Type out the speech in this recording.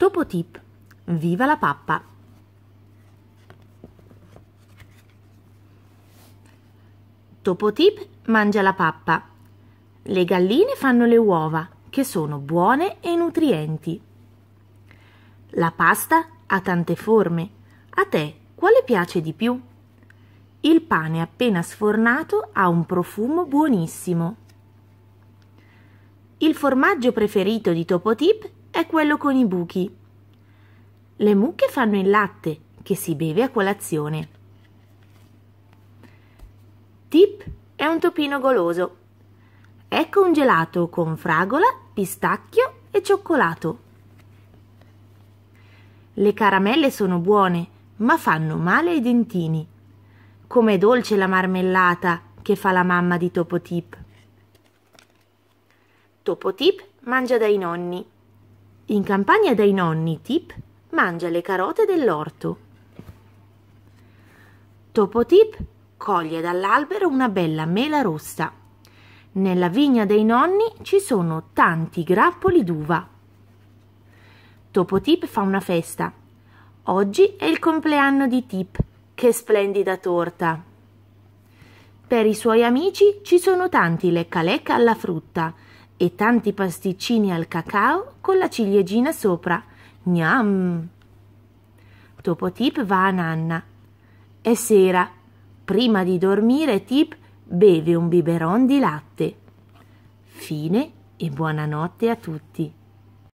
Topo tip, viva la pappa! Topo tip mangia la pappa. Le galline fanno le uova, che sono buone e nutrienti. La pasta ha tante forme. A te quale piace di più? Il pane appena sfornato ha un profumo buonissimo. Il formaggio preferito di Topo Topotip è quello con i buchi. Le mucche fanno il latte che si beve a colazione. Tip è un topino goloso. Ecco un gelato con fragola, pistacchio e cioccolato. Le caramelle sono buone, ma fanno male ai dentini. Com'è dolce la marmellata che fa la mamma di Topotip. Topotip mangia dai nonni. In campagna dai nonni, Tip mangia le carote dell'orto. Topo Tip coglie dall'albero una bella mela rossa. Nella vigna dei nonni ci sono tanti grappoli d'uva. Topo Tip fa una festa. Oggi è il compleanno di Tip. Che splendida torta! Per i suoi amici ci sono tanti lecca-lecca alla frutta, e tanti pasticcini al cacao con la ciliegina sopra. Gnam! Tip va a Nanna. È sera. Prima di dormire Tip beve un biberon di latte. Fine e buonanotte a tutti.